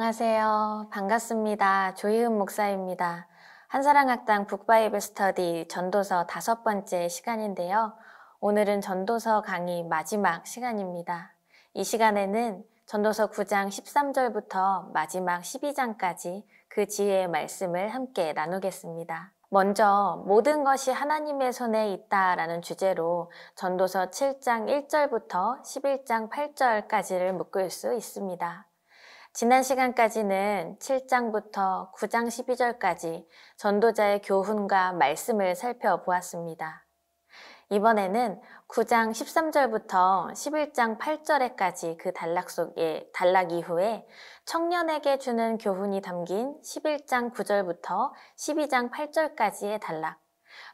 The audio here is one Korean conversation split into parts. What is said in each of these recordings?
안녕하세요. 반갑습니다. 조희은 목사입니다. 한사랑학당 북바이블 스터디 전도서 다섯 번째 시간인데요. 오늘은 전도서 강의 마지막 시간입니다. 이 시간에는 전도서 9장 13절부터 마지막 12장까지 그 지혜의 말씀을 함께 나누겠습니다. 먼저 모든 것이 하나님의 손에 있다라는 주제로 전도서 7장 1절부터 11장 8절까지를 묶을 수 있습니다. 지난 시간까지는 7장부터 9장 12절까지 전도자의 교훈과 말씀을 살펴보았습니다. 이번에는 9장 13절부터 11장 8절에까지 그 단락 속에 단락 이후에 청년에게 주는 교훈이 담긴 11장 9절부터 12장 8절까지의 단락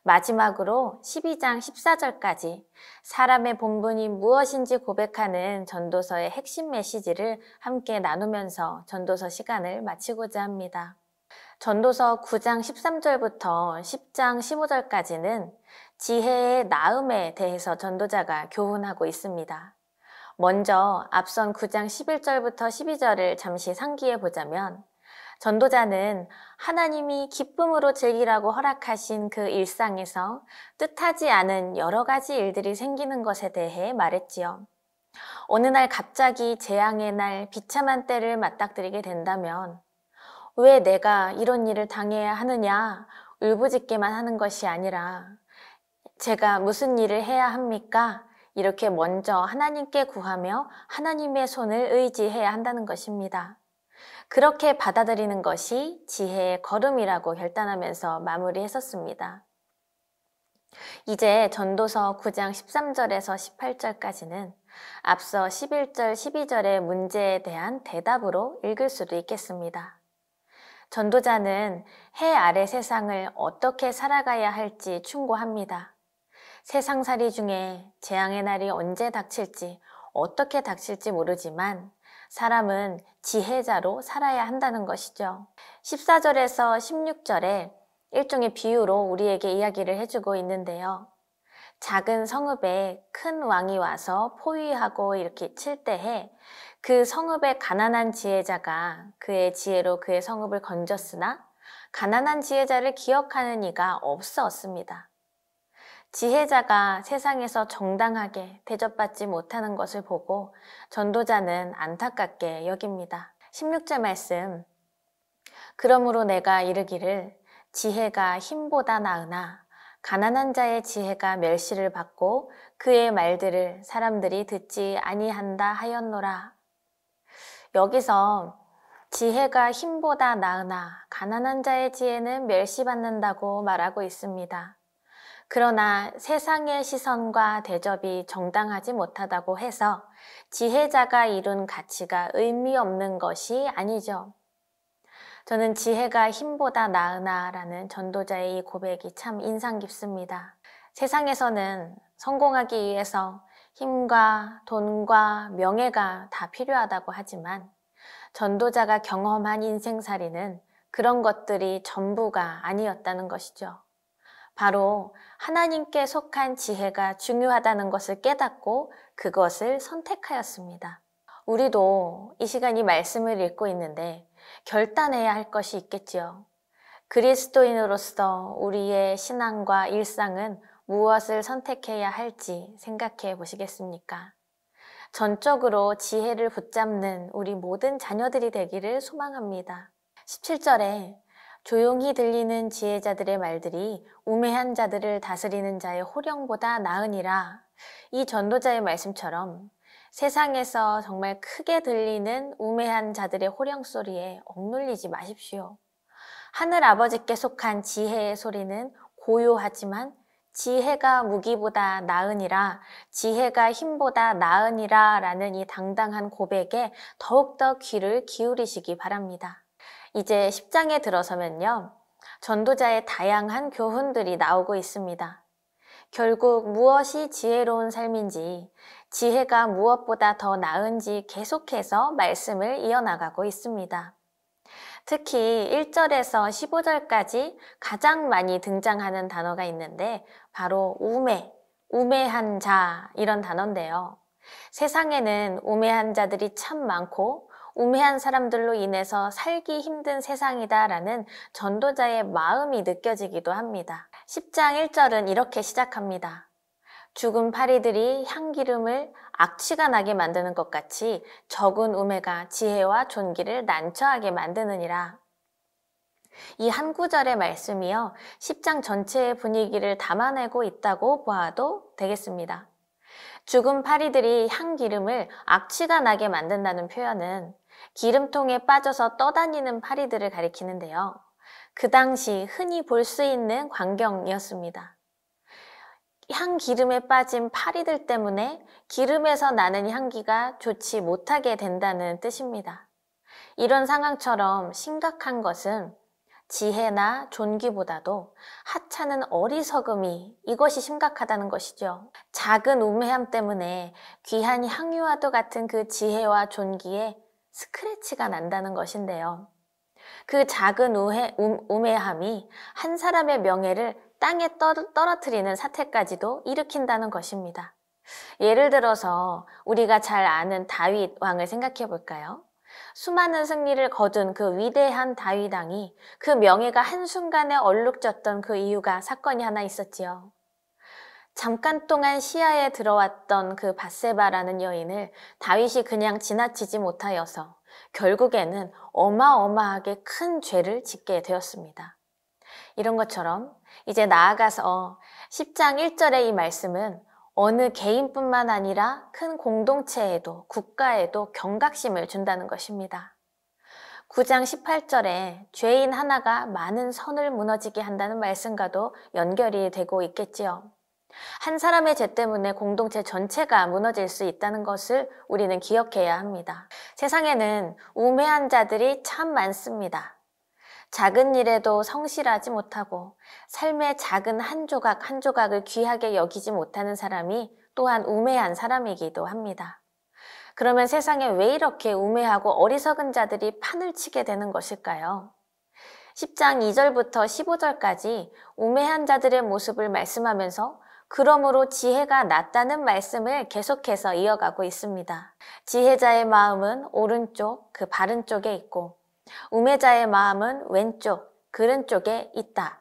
마지막으로 12장 14절까지 사람의 본분이 무엇인지 고백하는 전도서의 핵심 메시지를 함께 나누면서 전도서 시간을 마치고자 합니다. 전도서 9장 13절부터 10장 15절까지는 지혜의 나음에 대해서 전도자가 교훈하고 있습니다. 먼저 앞선 9장 11절부터 12절을 잠시 상기해 보자면 전도자는 하나님이 기쁨으로 즐기라고 허락하신 그 일상에서 뜻하지 않은 여러 가지 일들이 생기는 것에 대해 말했지요. 어느 날 갑자기 재앙의 날 비참한 때를 맞닥뜨리게 된다면 왜 내가 이런 일을 당해야 하느냐 울부짖게만 하는 것이 아니라 제가 무슨 일을 해야 합니까? 이렇게 먼저 하나님께 구하며 하나님의 손을 의지해야 한다는 것입니다. 그렇게 받아들이는 것이 지혜의 걸음이라고 결단하면서 마무리했었습니다. 이제 전도서 9장 13절에서 18절까지는 앞서 11절, 12절의 문제에 대한 대답으로 읽을 수도 있겠습니다. 전도자는 해 아래 세상을 어떻게 살아가야 할지 충고합니다. 세상살이 중에 재앙의 날이 언제 닥칠지, 어떻게 닥칠지 모르지만 사람은 지혜자로 살아야 한다는 것이죠. 14절에서 16절에 일종의 비유로 우리에게 이야기를 해주고 있는데요. 작은 성읍에 큰 왕이 와서 포위하고 이렇게 칠 때에 그성읍에 가난한 지혜자가 그의 지혜로 그의 성읍을 건졌으나 가난한 지혜자를 기억하는 이가 없었습니다. 지혜자가 세상에서 정당하게 대접받지 못하는 것을 보고 전도자는 안타깝게 여깁니다. 16절 말씀. 그러므로 내가 이르기를 지혜가 힘보다 나으나 가난한 자의 지혜가 멸시를 받고 그의 말들을 사람들이 듣지 아니한다 하였노라. 여기서 지혜가 힘보다 나으나 가난한 자의 지혜는 멸시받는다고 말하고 있습니다. 그러나 세상의 시선과 대접이 정당하지 못하다고 해서 지혜자가 이룬 가치가 의미 없는 것이 아니죠. 저는 지혜가 힘보다 나으나라는 전도자의 이 고백이 참 인상 깊습니다. 세상에서는 성공하기 위해서 힘과 돈과 명예가 다 필요하다고 하지만 전도자가 경험한 인생살이는 그런 것들이 전부가 아니었다는 것이죠. 바로 하나님께 속한 지혜가 중요하다는 것을 깨닫고 그것을 선택하였습니다. 우리도 이 시간 이 말씀을 읽고 있는데 결단해야 할 것이 있겠지요. 그리스도인으로서 우리의 신앙과 일상은 무엇을 선택해야 할지 생각해 보시겠습니까? 전적으로 지혜를 붙잡는 우리 모든 자녀들이 되기를 소망합니다. 17절에 조용히 들리는 지혜자들의 말들이 우매한 자들을 다스리는 자의 호령보다 나으니라. 이 전도자의 말씀처럼 세상에서 정말 크게 들리는 우매한 자들의 호령 소리에 억눌리지 마십시오. 하늘 아버지께 속한 지혜의 소리는 고요하지만 지혜가 무기보다 나으니라, 지혜가 힘보다 나으니라 라는 이 당당한 고백에 더욱더 귀를 기울이시기 바랍니다. 이제 10장에 들어서면요. 전도자의 다양한 교훈들이 나오고 있습니다. 결국 무엇이 지혜로운 삶인지, 지혜가 무엇보다 더 나은지 계속해서 말씀을 이어나가고 있습니다. 특히 1절에서 15절까지 가장 많이 등장하는 단어가 있는데 바로 우매, 우매한 자 이런 단어인데요. 세상에는 우매한 자들이 참 많고 우매한 사람들로 인해서 살기 힘든 세상이다라는 전도자의 마음이 느껴지기도 합니다. 10장 1절은 이렇게 시작합니다. 죽은 파리들이 향기름을 악취가 나게 만드는 것 같이 적은 우매가 지혜와 존기를 난처하게 만드느니라. 이 한 구절의 말씀이요. 10장 전체의 분위기를 담아내고 있다고 보아도 되겠습니다. 죽은 파리들이 향기름을 악취가 나게 만든다는 표현은 기름통에 빠져서 떠다니는 파리들을 가리키는데요. 그 당시 흔히 볼 수 있는 광경이었습니다. 향기름에 빠진 파리들 때문에 기름에서 나는 향기가 좋지 못하게 된다는 뜻입니다. 이런 상황처럼 심각한 것은 지혜나 존귀보다도 하찮은 어리석음이 이것이 심각하다는 것이죠. 작은 우매함 때문에 귀한향유와도 같은 그 지혜와 존귀에 스크래치가 난다는 것인데요. 그 작은 우해, 우, 우매함이 한 사람의 명예를 땅에 떨어뜨리는 사태까지도 일으킨다는 것입니다. 예를 들어서 우리가 잘 아는 다윗 왕을 생각해 볼까요? 수많은 승리를 거둔 그 위대한 다윗왕이 그 명예가 한순간에 얼룩졌던 그 이유가 사건이 하나 있었지요. 잠깐 동안 시야에 들어왔던 그 바세바라는 여인을 다윗이 그냥 지나치지 못하여서 결국에는 어마어마하게 큰 죄를 짓게 되었습니다. 이런 것처럼 이제 나아가서 10장 1절의 이 말씀은 어느 개인뿐만 아니라 큰 공동체에도 국가에도 경각심을 준다는 것입니다. 9장 18절에 죄인 하나가 많은 선을 무너지게 한다는 말씀과도 연결이 되고 있겠지요. 한 사람의 죄 때문에 공동체 전체가 무너질 수 있다는 것을 우리는 기억해야 합니다. 세상에는 우매한 자들이 참 많습니다. 작은 일에도 성실하지 못하고 삶의 작은 한 조각 한 조각을 귀하게 여기지 못하는 사람이 또한 우매한 사람이기도 합니다. 그러면 세상에 왜 이렇게 우매하고 어리석은 자들이 판을 치게 되는 것일까요? 10장 2절부터 15절까지 우매한 자들의 모습을 말씀하면서 그러므로 지혜가 낫다는 말씀을 계속해서 이어가고 있습니다. 지혜자의 마음은 오른쪽, 그 바른 쪽에 있고 우매자의 마음은 왼쪽, 그른 쪽에 있다.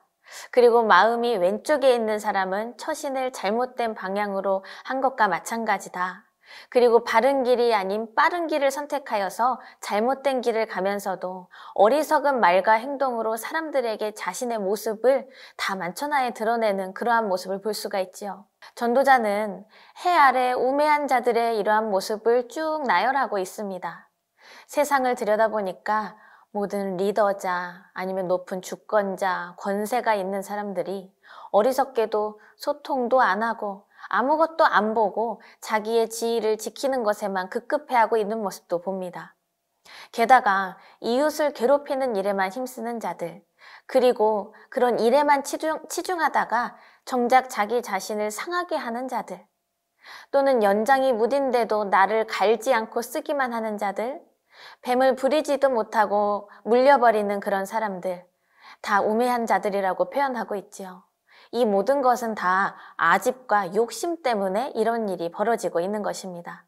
그리고 마음이 왼쪽에 있는 사람은 처신을 잘못된 방향으로 한 것과 마찬가지다. 그리고 바른 길이 아닌 빠른 길을 선택하여서 잘못된 길을 가면서도 어리석은 말과 행동으로 사람들에게 자신의 모습을 다 만천하에 드러내는 그러한 모습을 볼 수가 있지요. 전도자는 해 아래 우매한 자들의 이러한 모습을 쭉 나열하고 있습니다. 세상을 들여다보니까 모든 리더자 아니면 높은 주권자, 권세가 있는 사람들이 어리석게도 소통도 안 하고 아무것도 안 보고 자기의 지위를 지키는 것에만 급급해하고 있는 모습도 봅니다. 게다가 이웃을 괴롭히는 일에만 힘쓰는 자들, 그리고 그런 일에만 치중, 치중하다가 정작 자기 자신을 상하게 하는 자들, 또는 연장이 무딘데도 나를 갈지 않고 쓰기만 하는 자들, 뱀을 부리지도 못하고 물려버리는 그런 사람들, 다 우매한 자들이라고 표현하고 있지요. 이 모든 것은 다 아집과 욕심 때문에 이런 일이 벌어지고 있는 것입니다.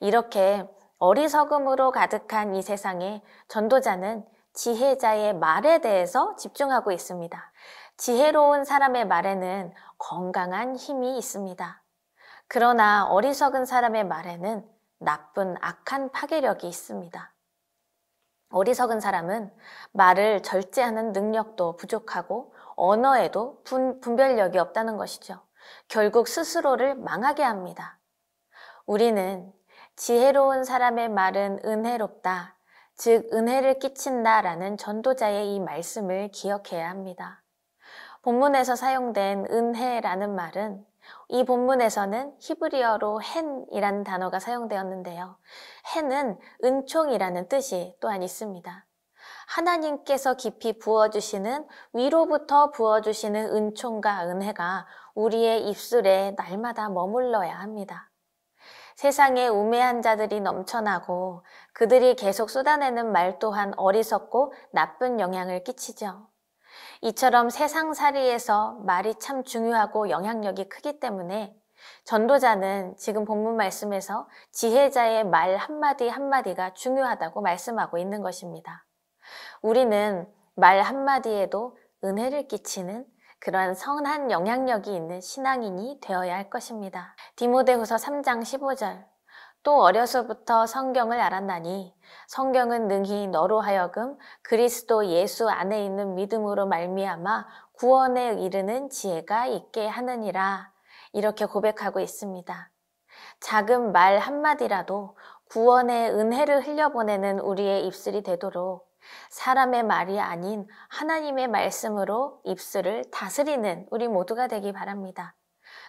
이렇게 어리석음으로 가득한 이 세상에 전도자는 지혜자의 말에 대해서 집중하고 있습니다. 지혜로운 사람의 말에는 건강한 힘이 있습니다. 그러나 어리석은 사람의 말에는 나쁜 악한 파괴력이 있습니다. 어리석은 사람은 말을 절제하는 능력도 부족하고 언어에도 분, 분별력이 없다는 것이죠. 결국 스스로를 망하게 합니다. 우리는 지혜로운 사람의 말은 은혜롭다, 즉 은혜를 끼친다라는 전도자의 이 말씀을 기억해야 합니다. 본문에서 사용된 은혜라는 말은 이 본문에서는 히브리어로 헨이라는 단어가 사용되었는데요. 헨은 은총이라는 뜻이 또한 있습니다. 하나님께서 깊이 부어주시는 위로부터 부어주시는 은총과 은혜가 우리의 입술에 날마다 머물러야 합니다. 세상에 우매한 자들이 넘쳐나고 그들이 계속 쏟아내는 말 또한 어리석고 나쁜 영향을 끼치죠. 이처럼 세상살이에서 말이 참 중요하고 영향력이 크기 때문에 전도자는 지금 본문 말씀에서 지혜자의 말 한마디 한마디가 중요하다고 말씀하고 있는 것입니다. 우리는 말 한마디에도 은혜를 끼치는 그러한 선한 영향력이 있는 신앙인이 되어야 할 것입니다. 디모데후서 3장 15절 또 어려서부터 성경을 알았나니 성경은 능히 너로 하여금 그리스도 예수 안에 있는 믿음으로 말미암아 구원에 이르는 지혜가 있게 하느니라 이렇게 고백하고 있습니다. 작은 말 한마디라도 구원의 은혜를 흘려보내는 우리의 입술이 되도록 사람의 말이 아닌 하나님의 말씀으로 입술을 다스리는 우리 모두가 되기 바랍니다.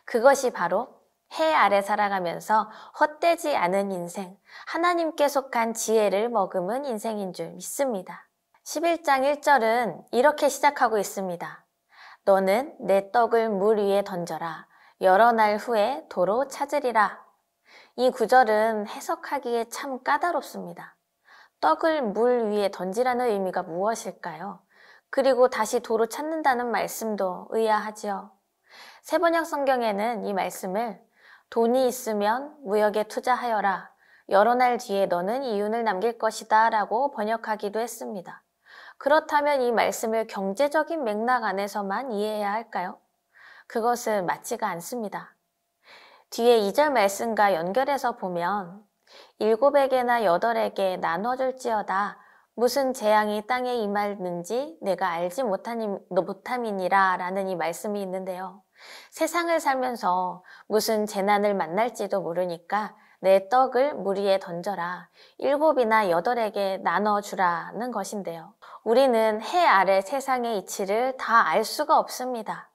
그것이 바로 해 아래 살아가면서 헛되지 않은 인생, 하나님께 속한 지혜를 머금은 인생인 줄 믿습니다. 11장 1절은 이렇게 시작하고 있습니다. 너는 내 떡을 물 위에 던져라. 여러 날 후에 도로 찾으리라. 이 구절은 해석하기에 참 까다롭습니다. 떡을 물 위에 던지라는 의미가 무엇일까요? 그리고 다시 도로 찾는다는 말씀도 의아하지요. 세번역 성경에는 이 말씀을 돈이 있으면 무역에 투자하여라. 여러 날 뒤에 너는 이윤을 남길 것이다 라고 번역하기도 했습니다. 그렇다면 이 말씀을 경제적인 맥락 안에서만 이해해야 할까요? 그것은 맞지가 않습니다. 뒤에 2절 말씀과 연결해서 보면 일곱에게나 여덟에게 나눠줄지어다 무슨 재앙이 땅에 임하는지 내가 알지 못함이니라 라는 이 말씀이 있는데요. 세상을 살면서 무슨 재난을 만날지도 모르니까 내 떡을 물 위에 던져라. 일곱이나 여덟에게 나눠주라는 것인데요. 우리는 해 아래 세상의 이치를 다 알 수가 없습니다.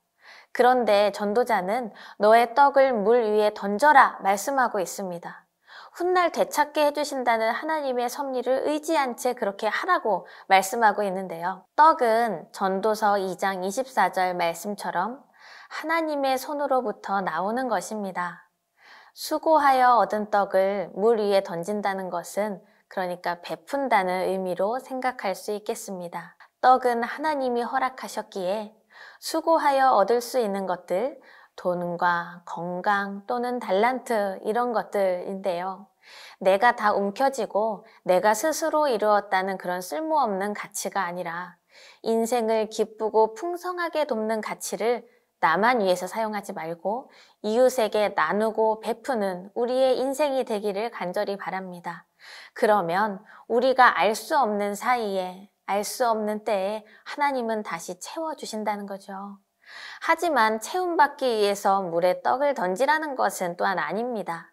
그런데 전도자는 너의 떡을 물 위에 던져라 말씀하고 있습니다. 훗날 되찾게 해주신다는 하나님의 섭리를 의지한 채 그렇게 하라고 말씀하고 있는데요. 떡은 전도서 2장 24절 말씀처럼 하나님의 손으로부터 나오는 것입니다. 수고하여 얻은 떡을 물 위에 던진다는 것은 그러니까 베푼다는 의미로 생각할 수 있겠습니다. 떡은 하나님이 허락하셨기에 수고하여 얻을 수 있는 것들, 돈과 건강 또는 달란트 이런 것들인데요. 내가 다 움켜쥐고 내가 스스로 이루었다는 그런 쓸모없는 가치가 아니라 인생을 기쁘고 풍성하게 돕는 가치를 나만 위해서 사용하지 말고 이웃에게 나누고 베푸는 우리의 인생이 되기를 간절히 바랍니다. 그러면 우리가 알 수 없는 사이에, 알 수 없는 때에 하나님은 다시 채워주신다는 거죠. 하지만 채움받기 위해서 물에 떡을 던지라는 것은 또한 아닙니다.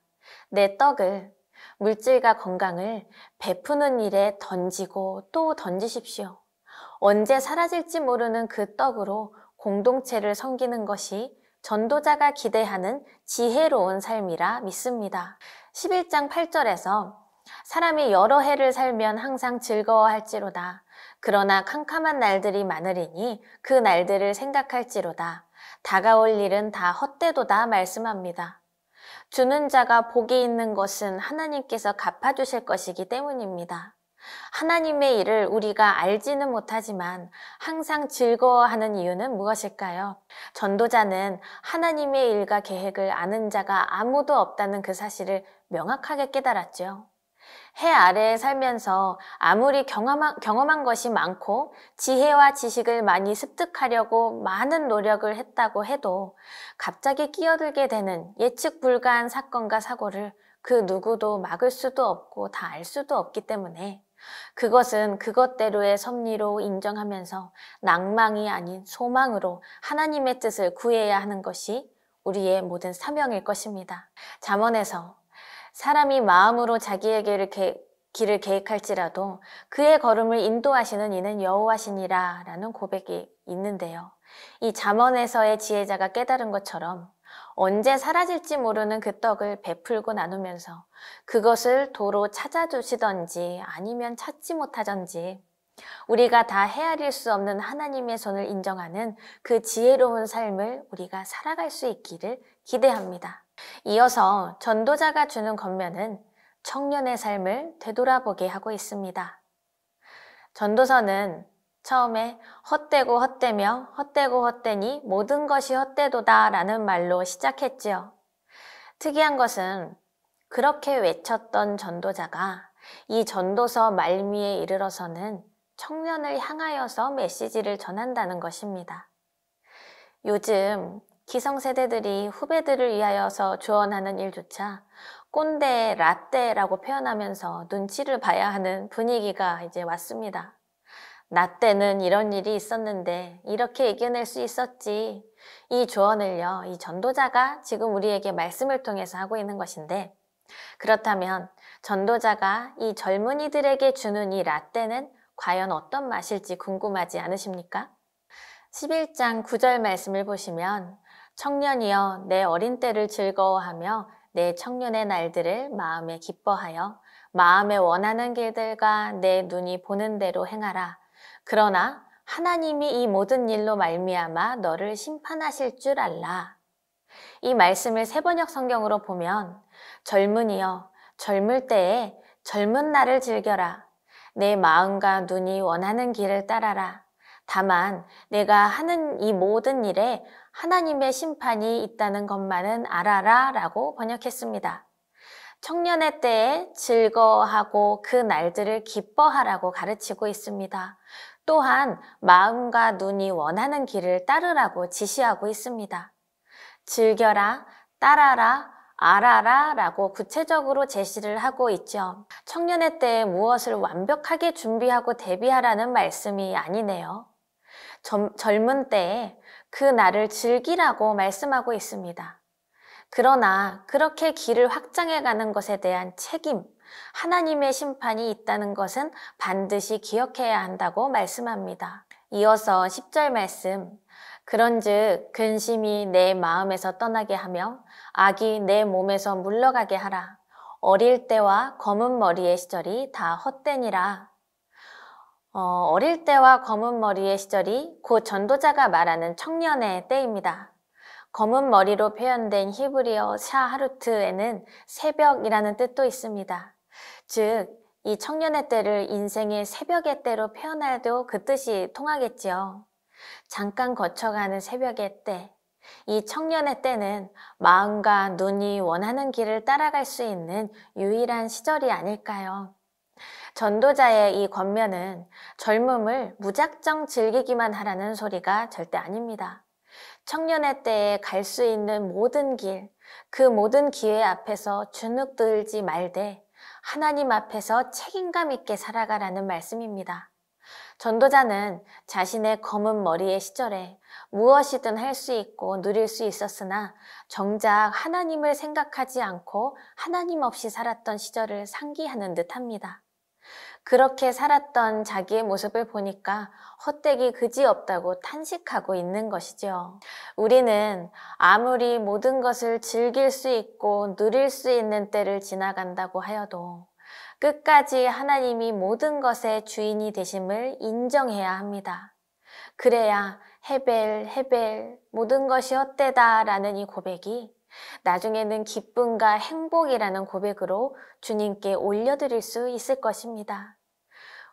내 떡을, 물질과 건강을 베푸는 일에 던지고 또 던지십시오. 언제 사라질지 모르는 그 떡으로 공동체를 섬기는 것이 전도자가 기대하는 지혜로운 삶이라 믿습니다. 11장 8절에서 사람이 여러 해를 살면 항상 즐거워할지로다. 그러나 캄캄한 날들이 많으리니 그 날들을 생각할지로다. 다가올 일은 다 헛되도다 말씀합니다. 주는 자가 복이 있는 것은 하나님께서 갚아주실 것이기 때문입니다. 하나님의 일을 우리가 알지는 못하지만 항상 즐거워하는 이유는 무엇일까요? 전도자는 하나님의 일과 계획을 아는 자가 아무도 없다는 그 사실을 명확하게 깨달았죠. 해 아래에 살면서 아무리 경험한, 경험한, 것이 많고 지혜와 지식을 많이 습득하려고 많은 노력을 했다고 해도 갑자기 끼어들게 되는 예측 불가한 사건과 사고를 그 누구도 막을 수도 없고 다 알 수도 없기 때문에 그것은 그것대로의 섭리로 인정하면서 낭망이 아닌 소망으로 하나님의 뜻을 구해야 하는 것이 우리의 모든 사명일 것입니다. 잠언에서 사람이 마음으로 자기에게를 개, 길을 계획할지라도 그의 걸음을 인도하시는 이는 여호와시니라라는 고백이 있는데요. 이 잠언에서의 지혜자가 깨달은 것처럼 언제 사라질지 모르는 그 떡을 베풀고 나누면서 그것을 도로 찾아주시던지 아니면 찾지 못하던지 우리가 다 헤아릴 수 없는 하나님의 손을 인정하는 그 지혜로운 삶을 우리가 살아갈 수 있기를 기대합니다. 이어서 전도자가 주는 겉면은 청년의 삶을 되돌아보게 하고 있습니다. 전도서는 처음에 헛되고 헛되며 헛되고 헛되니 모든 것이 헛되도다 라는 말로 시작했지요. 특이한 것은 그렇게 외쳤던 전도자가 이 전도서 말미에 이르러서는 청년을 향하여서 메시지를 전한다는 것입니다. 요즘 기성세대들이 후배들을 위하여서 조언하는 일조차 꼰대, 라떼라고 표현하면서 눈치를 봐야 하는 분위기가 이제 왔습니다. 나 때는 이런 일이 있었는데 이렇게 이겨낼 수 있었지. 이 조언을요, 이 전도자가 지금 우리에게 말씀을 통해서 하고 있는 것인데, 그렇다면 전도자가 이 젊은이들에게 주는 이 라떼는 과연 어떤 맛일지 궁금하지 않으십니까? 11장 9절 말씀을 보시면, 청년이여, 내 어린 때를 즐거워하며 내 청년의 날들을 마음에 기뻐하여 마음에 원하는 길들과 내 눈이 보는 대로 행하라. 그러나 하나님이 이 모든 일로 말미암아 너를 심판하실 줄 알라. 이 말씀을 세번역 성경으로 보면 젊은이여 젊을 때에 젊은 날을 즐겨라. 내 마음과 눈이 원하는 길을 따라라. 다만 내가 하는 이 모든 일에 하나님의 심판이 있다는 것만은 알아라 라고 번역했습니다. 청년의 때에 즐거워하고 그 날들을 기뻐하라고 가르치고 있습니다. 또한 마음과 눈이 원하는 길을 따르라고 지시하고 있습니다. 즐겨라, 따라라, 알아라 라고 구체적으로 제시를 하고 있죠. 청년의 때에 무엇을 완벽하게 준비하고 대비하라는 말씀이 아니네요. 젊, 젊은 때에 그 날을 즐기라고 말씀하고 있습니다. 그러나 그렇게 길을 확장해가는 것에 대한 책임, 하나님의 심판이 있다는 것은 반드시 기억해야 한다고 말씀합니다. 이어서 10절 말씀. 그런즉 근심이 내 마음에서 떠나게 하며 악이 내 몸에서 물러가게 하라. 어릴 때와 검은 머리의 시절이 다 헛되니라. 어, 어릴 때와 검은 머리의 시절이 곧 전도자가 말하는 청년의 때입니다. 검은 머리로 표현된 히브리어 샤하루트에는 새벽이라는 뜻도 있습니다. 즉, 이 청년의 때를 인생의 새벽의 때로 표현해도 그 뜻이 통하겠지요. 잠깐 거쳐가는 새벽의 때, 이 청년의 때는 마음과 눈이 원하는 길을 따라갈 수 있는 유일한 시절이 아닐까요? 전도자의 이 권면은 젊음을 무작정 즐기기만 하라는 소리가 절대 아닙니다. 청년의 때에 갈 수 있는 모든 길, 그 모든 기회 앞에서 주눅 들지 말되 하나님 앞에서 책임감 있게 살아가라는 말씀입니다. 전도자는 자신의 검은 머리의 시절에 무엇이든 할 수 있고 누릴 수 있었으나 정작 하나님을 생각하지 않고 하나님 없이 살았던 시절을 상기하는 듯 합니다. 그렇게 살았던 자기의 모습을 보니까 헛되기 그지없다고 탄식하고 있는 것이죠. 우리는 아무리 모든 것을 즐길 수 있고 누릴 수 있는 때를 지나간다고 하여도 끝까지 하나님이 모든 것의 주인이 되심을 인정해야 합니다. 그래야 헤벨, 헤벨, 모든 것이 헛되다라는 이 고백이 나중에는 기쁨과 행복이라는 고백으로 주님께 올려드릴 수 있을 것입니다.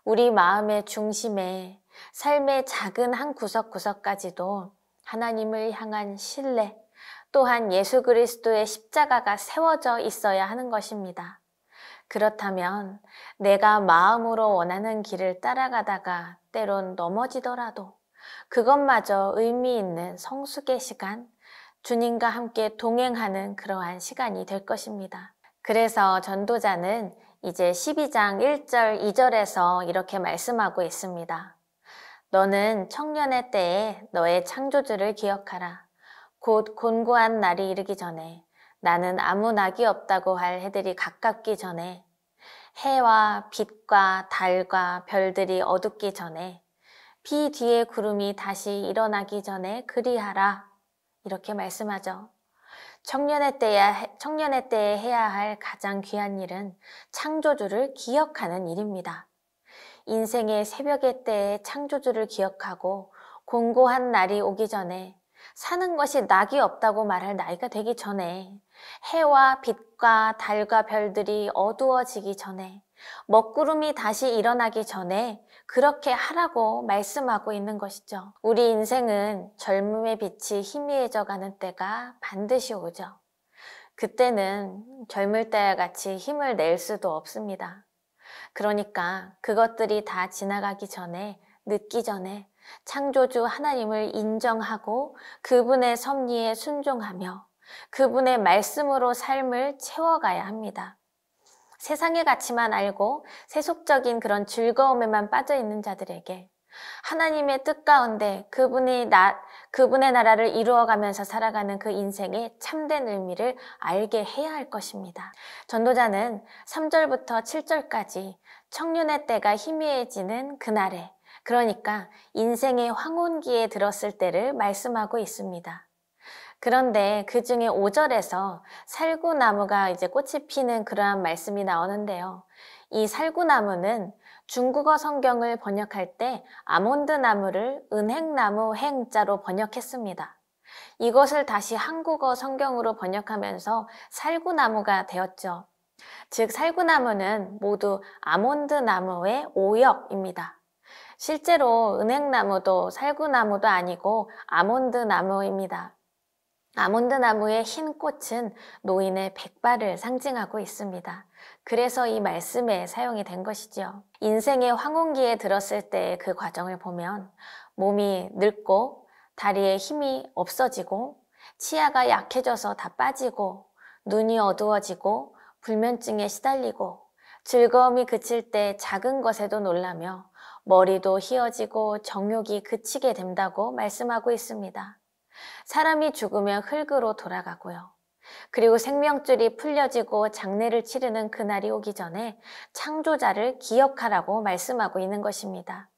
우리 마음의 중심에 삶의 작은 한 구석구석까지도 하나님을 향한 신뢰 또한 예수 그리스도의 십자가가 세워져 있어야 하는 것입니다. 그렇다면 내가 마음으로 원하는 길을 따라가다가 때론 넘어지더라도 그것마저 의미 있는 성숙의 시간, 주님과 함께 동행하는 그러한 시간이 될 것입니다. 그래서 전도자는 이제 12장 1절 2절에서 이렇게 말씀하고 있습니다. 너는 청년의 때에 너의 창조주를 기억하라. 곧 곤고한 날이 이르기 전에 나는 아무 낙이 없다고 할 해들이 가깝기 전에 해와 빛과 달과 별들이 어둡기 전에 비 뒤에 구름이 다시 일어나기 전에 그리하라. 이렇게 말씀하죠. 청년의 때야 청년의 때에 해야 할 가장 귀한 일은 창조주를 기억하는 일입니다. 인생의 새벽의 때에 창조주를 기억하고 공고한 날이 오기 전에 사는 것이 낙이 없다고 말할 나이가 되기 전에 해와 빛과 달과 별들이 어두워지기 전에 먹구름이 다시 일어나기 전에 그렇게 하라고 말씀하고 있는 것이죠. 우리 인생은 젊음의 빛이 희미해져 가는 때가 반드시 오죠. 그때는 젊을 때와 같이 힘을 낼 수도 없습니다. 그러니까 그것들이 다 지나가기 전에, 늦기 전에 창조주 하나님을 인정하고 그분의 섭리에 순종하며 그분의 말씀으로 삶을 채워가야 합니다. 세상의 가치만 알고 세속적인 그런 즐거움에만 빠져 있는 자들에게 하나님의 뜻 가운데 그분이 나, 그분의 나라를 이루어가면서 살아가는 그 인생의 참된 의미를 알게 해야 할 것입니다. 전도자는 3절부터 7절까지 청년의 때가 희미해지는 그날에, 그러니까 인생의 황혼기에 들었을 때를 말씀하고 있습니다. 그런데 그 중에 5절에서 살구나무가 이제 꽃이 피는 그러한 말씀이 나오는데요. 이 살구나무는 중국어 성경을 번역할 때 아몬드 나무를 은행나무 행자로 번역했습니다. 이것을 다시 한국어 성경으로 번역하면서 살구나무가 되었죠. 즉, 살구나무는 모두 아몬드 나무의 오역입니다. 실제로 은행나무도 살구나무도 아니고 아몬드 나무입니다. 아몬드 나무의 흰 꽃은 노인의 백발을 상징하고 있습니다. 그래서 이 말씀에 사용이 된 것이지요. 인생의 황혼기에 들었을 때 그 과정을 보면 몸이 늙고 다리에 힘이 없어지고 치아가 약해져서 다 빠지고 눈이 어두워지고 불면증에 시달리고 즐거움이 그칠 때 작은 것에도 놀라며 머리도 휘어지고 정욕이 그치게 된다고 말씀하고 있습니다. 사람이 죽으면 흙으로 돌아가고요. 그리고 생명줄이 풀려지고 장례를 치르는 그날이 오기 전에 창조자를 기억하라고 말씀하고 있는 것입니다.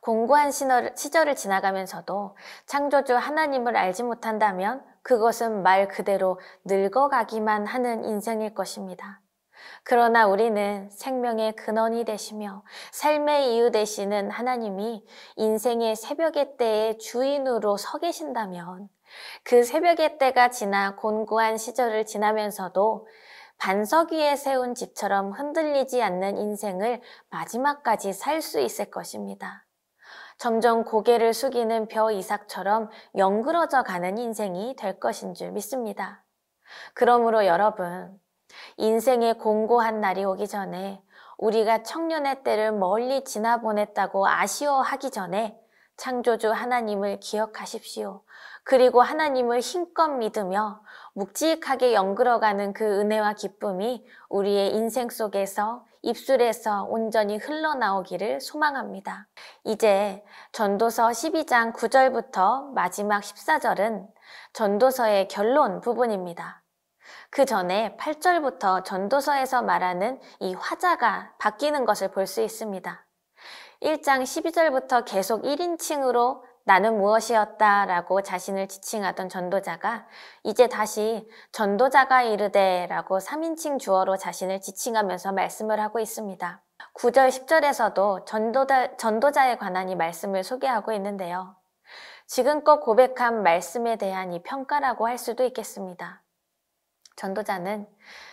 공고한 시절을 지나가면서도 창조주 하나님을 알지 못한다면 그것은 말 그대로 늙어가기만 하는 인생일 것입니다. 그러나 우리는 생명의 근원이 되시며 삶의 이유 되시는 하나님이 인생의 새벽의 때에 주인으로 서 계신다면 그 새벽의 때가 지나 곤고한 시절을 지나면서도 반석 위에 세운 집처럼 흔들리지 않는 인생을 마지막까지 살 수 있을 것입니다. 점점 고개를 숙이는 벼 이삭처럼 영그러져 가는 인생이 될 것인 줄 믿습니다. 그러므로 여러분, 인생의 공고한 날이 오기 전에 우리가 청년의 때를 멀리 지나보냈다고 아쉬워하기 전에 창조주 하나님을 기억하십시오. 그리고 하나님을 힘껏 믿으며 묵직하게 연그러가는 그 은혜와 기쁨이 우리의 인생 속에서 입술에서 온전히 흘러나오기를 소망합니다. 이제 전도서 12장 9절부터 마지막 14절은 전도서의 결론 부분입니다. 그 전에 8절부터 전도서에서 말하는 이 화자가 바뀌는 것을 볼 수 있습니다. 1장 12절부터 계속 1인칭으로 나는 무엇이었다 라고 자신을 지칭하던 전도자가 이제 다시 전도자가 이르되 라고 3인칭 주어로 자신을 지칭하면서 말씀을 하고 있습니다. 9절, 10절에서도 전도자, 전도자에 관한 이 말씀을 소개하고 있는데요. 지금껏 고백한 말씀에 대한 이 평가라고 할 수도 있겠습니다. 전도자는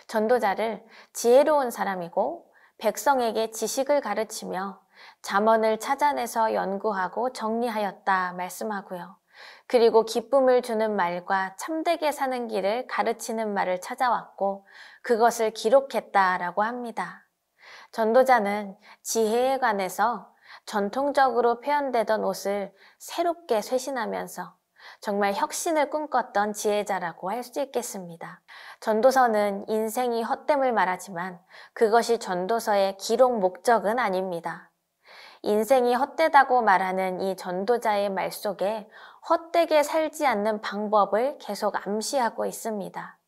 전도자를 지혜로운 사람이고 백성에게 지식을 가르치며 자원을 찾아내서 연구하고 정리하였다 말씀하고요. 그리고 기쁨을 주는 말과 참되게 사는 길을 가르치는 말을 찾아왔고 그것을 기록했다라고 합니다. 전도자는 지혜에 관해서 전통적으로 표현되던 옷을 새롭게 쇄신하면서 정말 혁신을 꿈꿨던 지혜자라고 할 수 있겠습니다. 전도서는 인생이 헛됨을 말하지만 그것이 전도서의 기록 목적은 아닙니다. 인생이 헛되다고 말하는 이 전도자의 말 속에 헛되게 살지 않는 방법을 계속 암시하고 있습니다.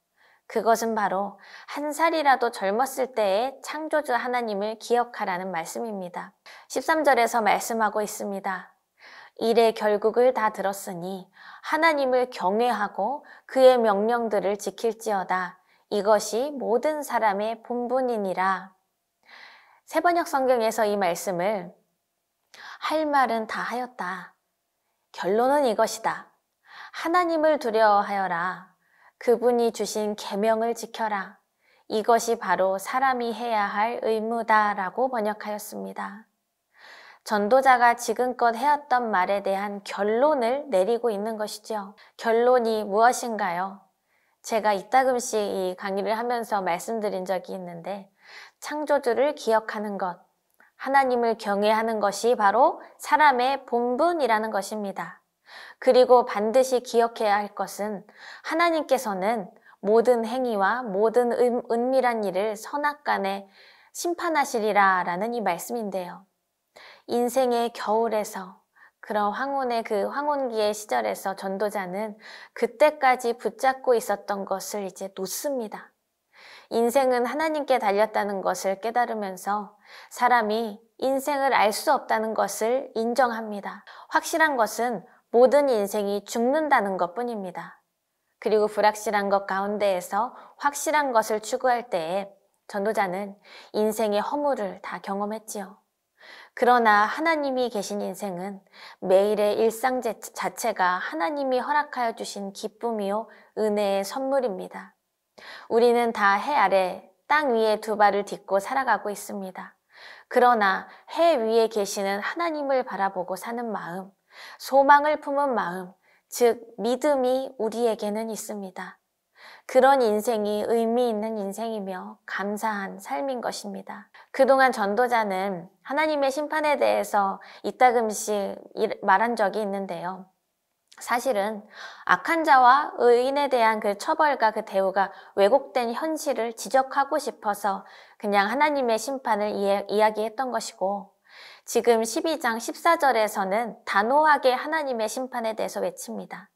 그것은 바로 한 살이라도 젊었을 때의 창조주 하나님을 기억하라는 말씀입니다. 13절에서 말씀하고 있습니다. 일의 결국을 다 들었으니 하나님을 경외하고 그의 명령들을 지킬지어다. 이것이 모든 사람의 본분이니라. 세번역 성경에서 이 말씀을 할 말은 다 하였다. 결론은 이것이다. 하나님을 두려워하여라. 그분이 주신 계명을 지켜라. 이것이 바로 사람이 해야 할 의무다라고 번역하였습니다. 전도자가 지금껏 해왔던 말에 대한 결론을 내리고 있는 것이죠 결론이 무엇인가요? 제가 이따금씩 이 강의를 하면서 말씀드린 적이 있는데 창조주를 기억하는 것, 하나님을 경외하는 것이 바로 사람의 본분이라는 것입니다. 그리고 반드시 기억해야 할 것은 하나님께서는 모든 행위와 모든 음, 은밀한 일을 선악간에 심판하시리라 라는 이 말씀인데요. 인생의 겨울에서 그런 황혼의 그 황혼기의 시절에서 전도자는 그때까지 붙잡고 있었던 것을 이제 놓습니다. 인생은 하나님께 달렸다는 것을 깨달으면서 사람이 인생을 알 수 없다는 것을 인정합니다. 확실한 것은 모든 인생이 죽는다는 것 뿐입니다. 그리고 불확실한 것 가운데에서 확실한 것을 추구할 때에 전도자는 인생의 허물을 다 경험했지요. 그러나 하나님이 계신 인생은 매일의 일상 자체가 하나님이 허락하여 주신 기쁨이요, 은혜의 선물입니다. 우리는 다 해 아래 땅 위에 두 발을 딛고 살아가고 있습니다. 그러나 해 위에 계시는 하나님을 바라보고 사는 마음, 소망을 품은 마음, 즉 믿음이 우리에게는 있습니다. 그런 인생이 의미 있는 인생이며 감사한 삶인 것입니다. 그동안 전도자는 하나님의 심판에 대해서 이따금씩 말한 적이 있는데요. 사실은 악한 자와 의인에 대한 그 처벌과 그 대우가 왜곡된 현실을 지적하고 싶어서 그냥 하나님의 심판을 이야기했던 것이고 지금 12장 14절에서는 단호하게 하나님의 심판에 대해서 외칩니다.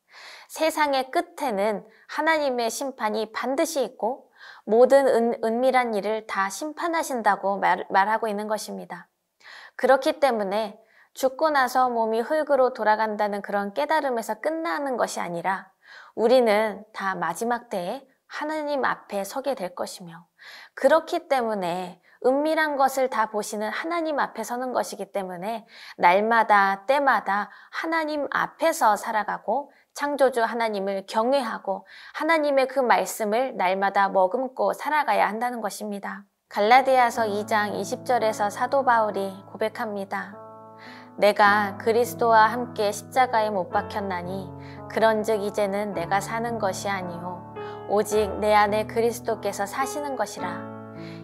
세상의 끝에는 하나님의 심판이 반드시 있고 모든 은, 은밀한 일을 다 심판하신다고 말, 말하고 있는 것입니다. 그렇기 때문에 죽고 나서 몸이 흙으로 돌아간다는 그런 깨달음에서 끝나는 것이 아니라 우리는 다 마지막 때에 하나님 앞에 서게 될 것이며 그렇기 때문에 은밀한 것을 다 보시는 하나님 앞에 서는 것이기 때문에 날마다 때마다 하나님 앞에서 살아가고 창조주 하나님을 경외하고 하나님의 그 말씀을 날마다 머금고 살아가야 한다는 것입니다. 갈라디아서 2장 20절에서 사도 바울이 고백합니다. 내가 그리스도와 함께 십자가에 못 박혔나니 그런즉 이제는 내가 사는 것이 아니요 오직 내 안에 그리스도께서 사시는 것이라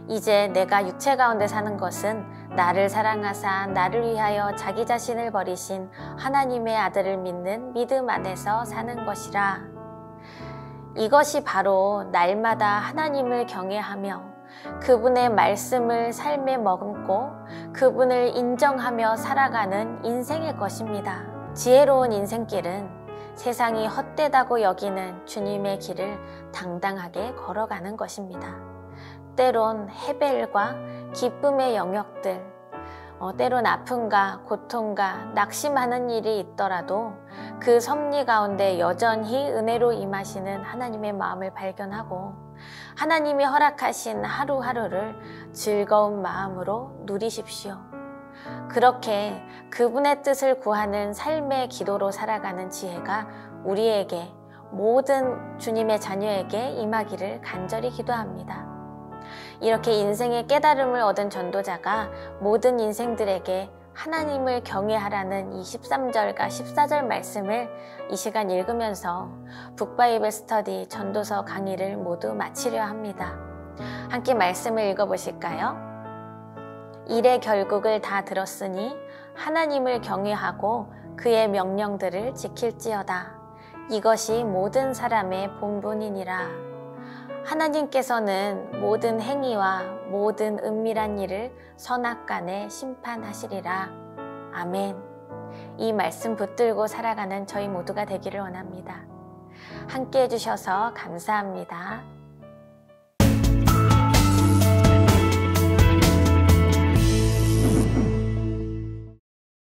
이제 내가 육체 가운데 사는 것은 나를 사랑하사 나를 위하여 자기 자신을 버리신 하나님의 아들을 믿는 믿음 안에서 사는 것이라. 이것이 바로 날마다 하나님을 경외하며 그분의 말씀을 삶에 머금고 그분을 인정하며 살아가는 인생일 것입니다. 지혜로운 인생길은 세상이 헛되다고 여기는 주님의 길을 당당하게 걸어가는 것입니다. 때론 해벨과 기쁨의 영역들, 어, 때론 아픔과 고통과 낙심하는 일이 있더라도 그 섭리 가운데 여전히 은혜로 임하시는 하나님의 마음을 발견하고 하나님이 허락하신 하루하루를 즐거운 마음으로 누리십시오. 그렇게 그분의 뜻을 구하는 삶의 기도로 살아가는 지혜가 우리에게 모든 주님의 자녀에게 임하기를 간절히 기도합니다. 이렇게 인생의 깨달음을 얻은 전도자가 모든 인생들에게 하나님을 경외하라는 이 13절과 14절 말씀을 이 시간 읽으면서 북바이블 스터디 전도서 강의를 모두 마치려 합니다. 함께 말씀을 읽어보실까요? 일의 결국을 다 들었으니 하나님을 경외하고 그의 명령들을 지킬지어다. 이것이 모든 사람의 본분이니라. 하나님께서는 모든 행위와 모든 은밀한 일을 선악 간에 심판하시리라. 아멘. 이 말씀 붙들고 살아가는 저희 모두가 되기를 원합니다. 함께 해주셔서 감사합니다.